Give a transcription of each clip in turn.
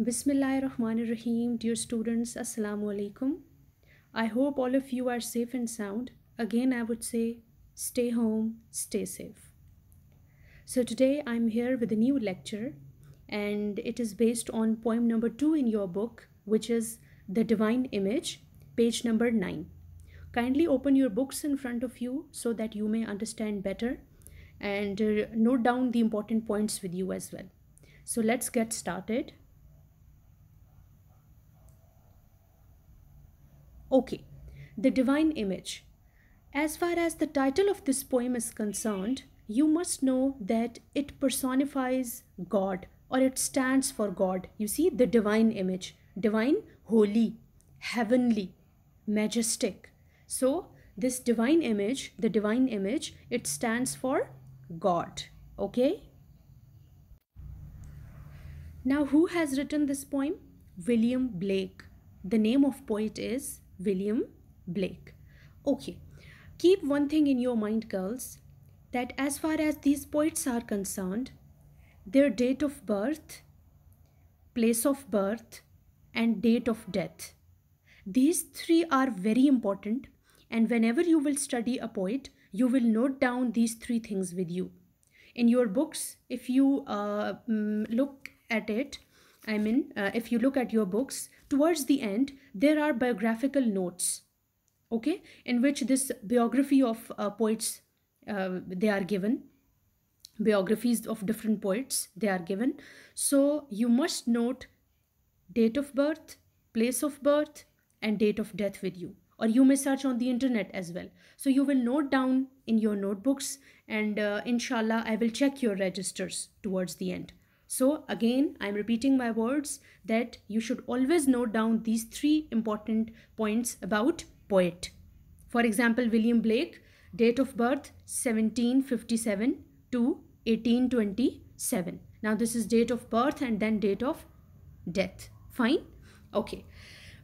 Bismillahirrahmanirrahim. Dear students, Assalamu alaikum. I hope all of you are safe and sound. Again, I would say stay home, stay safe. So, today I'm here with a new lecture, and it is based on poem number two in your book, which is The Divine Image, page number nine. Kindly open your books in front of you so that you may understand better and uh, note down the important points with you as well. So, let's get started. Okay, the divine image. As far as the title of this poem is concerned, you must know that it personifies God or it stands for God. You see, the divine image, divine, holy, heavenly, majestic. So, this divine image, the divine image, it stands for God. Okay? Now, who has written this poem? William Blake. The name of poet is William Blake. Okay, keep one thing in your mind, girls, that as far as these poets are concerned, their date of birth, place of birth, and date of death. These three are very important, and whenever you will study a poet, you will note down these three things with you. In your books, if you uh, mm, look at it, I mean, uh, if you look at your books, towards the end, there are biographical notes, okay, in which this biography of uh, poets, uh, they are given, biographies of different poets, they are given. So you must note date of birth, place of birth, and date of death with you. Or you may search on the internet as well. So you will note down in your notebooks and uh, inshallah, I will check your registers towards the end. So again, I'm repeating my words that you should always note down these three important points about poet. For example, William Blake, date of birth 1757 to 1827. Now this is date of birth and then date of death. Fine? Okay.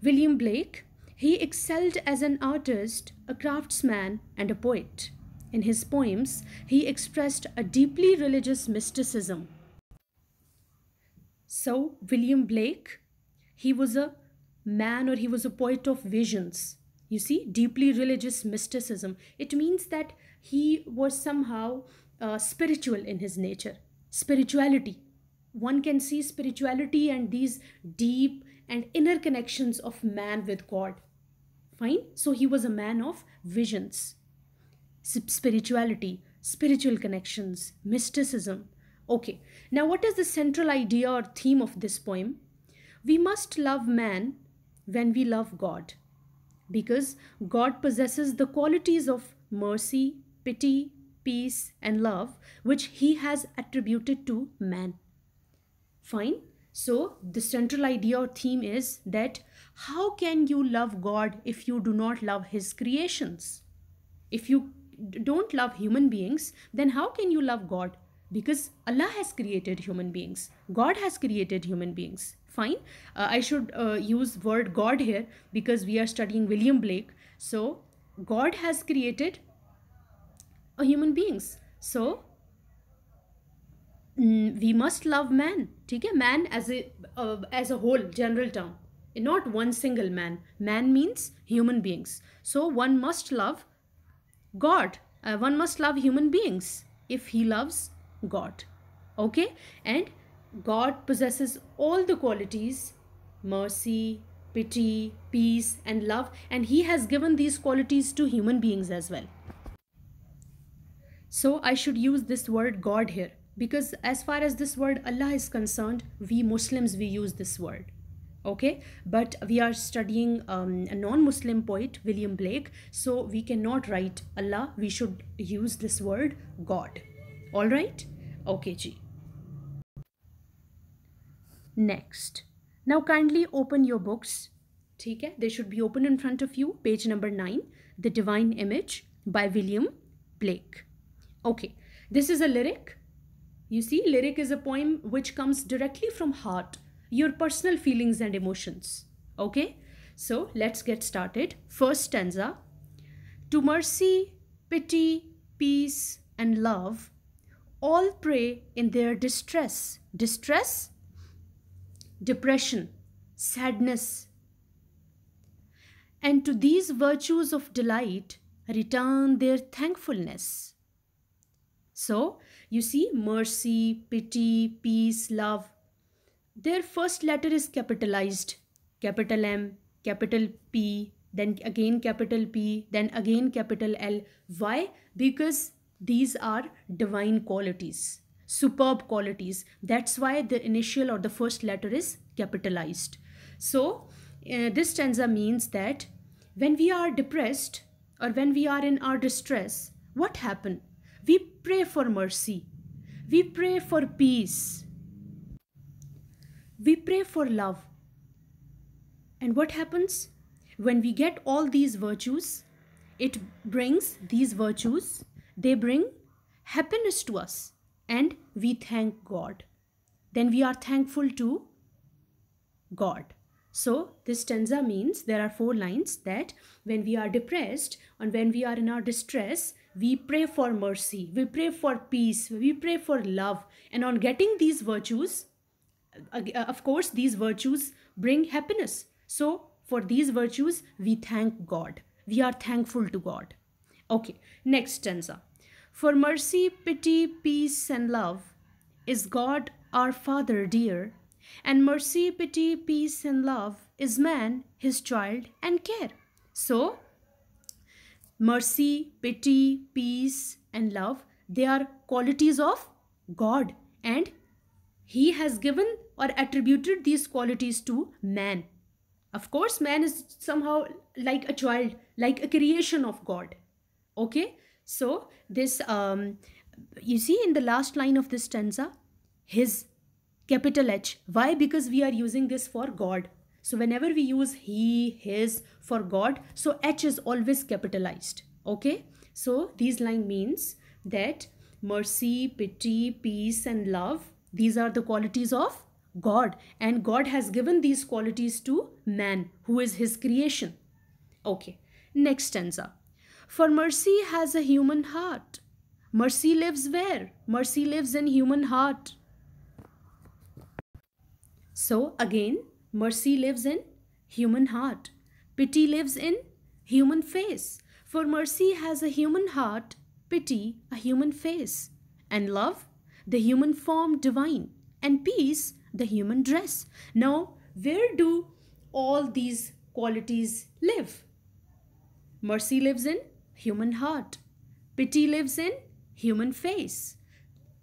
William Blake, he excelled as an artist, a craftsman and a poet. In his poems, he expressed a deeply religious mysticism so, William Blake, he was a man or he was a poet of visions. You see, deeply religious mysticism. It means that he was somehow uh, spiritual in his nature. Spirituality. One can see spirituality and these deep and inner connections of man with God. Fine? So he was a man of visions, spirituality, spiritual connections, mysticism. Okay, now what is the central idea or theme of this poem? We must love man when we love God because God possesses the qualities of mercy, pity, peace, and love which He has attributed to man. Fine. So, the central idea or theme is that how can you love God if you do not love His creations? If you don't love human beings, then how can you love God? because Allah has created human beings. God has created human beings. Fine. Uh, I should uh, use word God here because we are studying William Blake. So God has created a human beings. So mm, we must love man. Okay? Man as a uh, as a whole general term. Not one single man. Man means human beings. So one must love God. Uh, one must love human beings if he loves God. Okay? And God possesses all the qualities mercy, pity, peace, and love, and He has given these qualities to human beings as well. So I should use this word God here because, as far as this word Allah is concerned, we Muslims we use this word. Okay, but we are studying um, a non Muslim poet, William Blake, so we cannot write Allah, we should use this word God all right okay Ji. next now kindly open your books Okay, they should be open in front of you page number 9 the divine image by William Blake okay this is a lyric you see lyric is a poem which comes directly from heart your personal feelings and emotions okay so let's get started first stanza to mercy pity peace and love all pray in their distress. Distress, depression, sadness. And to these virtues of delight, return their thankfulness. So, you see, mercy, pity, peace, love. Their first letter is capitalized capital M, capital P, then again capital P, then again capital L. Why? Because these are divine qualities, superb qualities. That's why the initial or the first letter is capitalized. So, uh, this stanza means that when we are depressed or when we are in our distress, what happen? We pray for mercy. We pray for peace. We pray for love. And what happens? When we get all these virtues, it brings these virtues they bring happiness to us and we thank God. Then we are thankful to God. So this stanza means there are four lines that when we are depressed and when we are in our distress, we pray for mercy, we pray for peace, we pray for love. And on getting these virtues, uh, of course, these virtues bring happiness. So for these virtues, we thank God. We are thankful to God. Okay, next stanza. For mercy, pity, peace, and love is God our Father dear, and mercy, pity, peace, and love is man, his child, and care. So, mercy, pity, peace, and love, they are qualities of God, and He has given or attributed these qualities to man. Of course, man is somehow like a child, like a creation of God. Okay? So this, um, you see in the last line of this stanza, his capital H. Why? Because we are using this for God. So whenever we use he, his for God, so H is always capitalized. Okay. So these line means that mercy, pity, peace and love, these are the qualities of God. And God has given these qualities to man who is his creation. Okay. Next stanza. For mercy has a human heart. Mercy lives where? Mercy lives in human heart. So again, mercy lives in human heart. Pity lives in human face. For mercy has a human heart, pity a human face. And love, the human form divine. And peace, the human dress. Now, where do all these qualities live? Mercy lives in human heart. Pity lives in human face.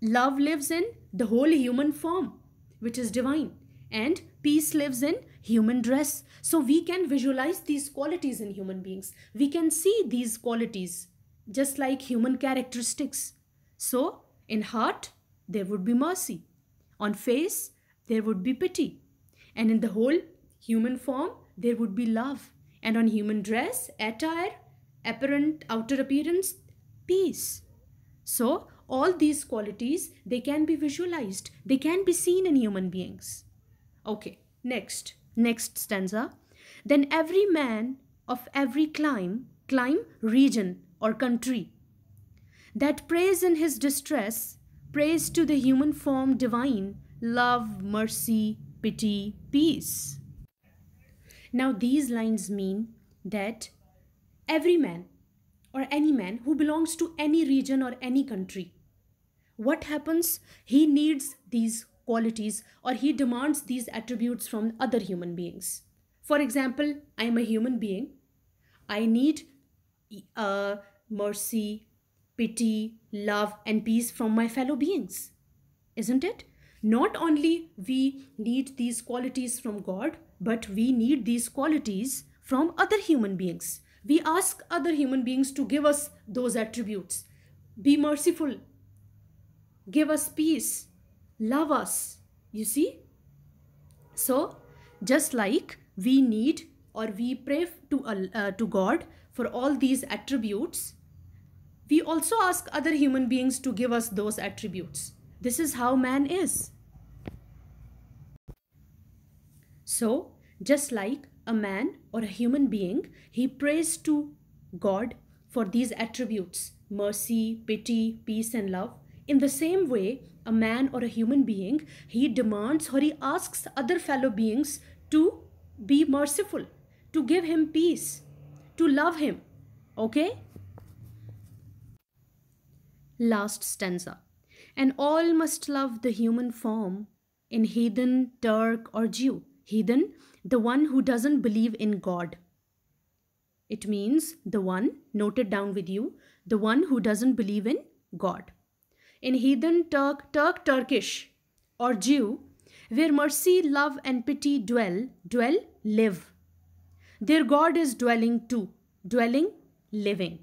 Love lives in the whole human form, which is divine. And peace lives in human dress. So we can visualize these qualities in human beings. We can see these qualities just like human characteristics. So in heart, there would be mercy. On face, there would be pity. And in the whole human form, there would be love. And on human dress, attire, apparent outer appearance peace so all these qualities they can be visualized they can be seen in human beings okay next next stanza then every man of every clime clime region or country that prays in his distress prays to the human form divine love mercy pity peace now these lines mean that every man or any man who belongs to any region or any country. What happens? He needs these qualities or he demands these attributes from other human beings. For example, I am a human being. I need uh, mercy, pity, love, and peace from my fellow beings. Isn't it? Not only we need these qualities from God, but we need these qualities from other human beings we ask other human beings to give us those attributes. Be merciful. Give us peace. Love us. You see? So, just like we need or we pray to, uh, uh, to God for all these attributes, we also ask other human beings to give us those attributes. This is how man is. So, just like a man or a human being, he prays to God for these attributes mercy, pity, peace, and love. In the same way, a man or a human being, he demands or he asks other fellow beings to be merciful, to give him peace, to love him. Okay? Last stanza. And all must love the human form in heathen, Turk, or Jew heathen, the one who doesn't believe in God. It means the one, note it down with you, the one who doesn't believe in God. In heathen, Turk, Turk, Turkish, or Jew, where mercy, love, and pity dwell, dwell, live. Their God is dwelling too, dwelling, living.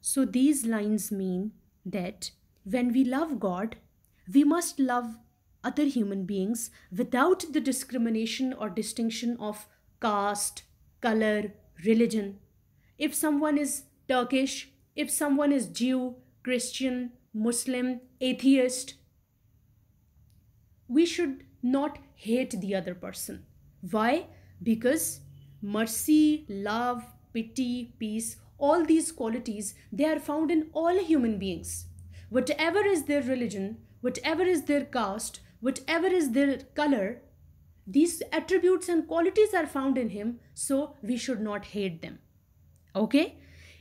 So these lines mean that when we love God, we must love other human beings without the discrimination or distinction of caste, color, religion. If someone is Turkish, if someone is Jew, Christian, Muslim, atheist, we should not hate the other person. Why? Because mercy, love, pity, peace, all these qualities, they are found in all human beings. Whatever is their religion, whatever is their caste, whatever is their color, these attributes and qualities are found in him, so we should not hate them. Okay?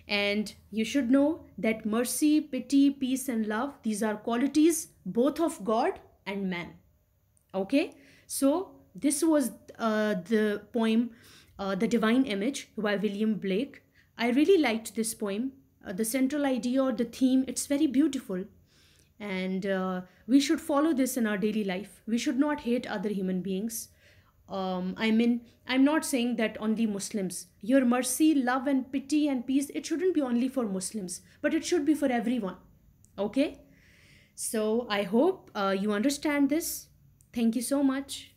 And you should know that mercy, pity, peace, and love, these are qualities both of God and man. Okay? So, this was uh, the poem, uh, The Divine Image by William Blake. I really liked this poem. Uh, the central idea or the theme, it's very beautiful. And uh, we should follow this in our daily life. We should not hate other human beings. Um, I mean, I'm not saying that only Muslims. Your mercy, love, and pity and peace, it shouldn't be only for Muslims, but it should be for everyone. Okay? So I hope uh, you understand this. Thank you so much.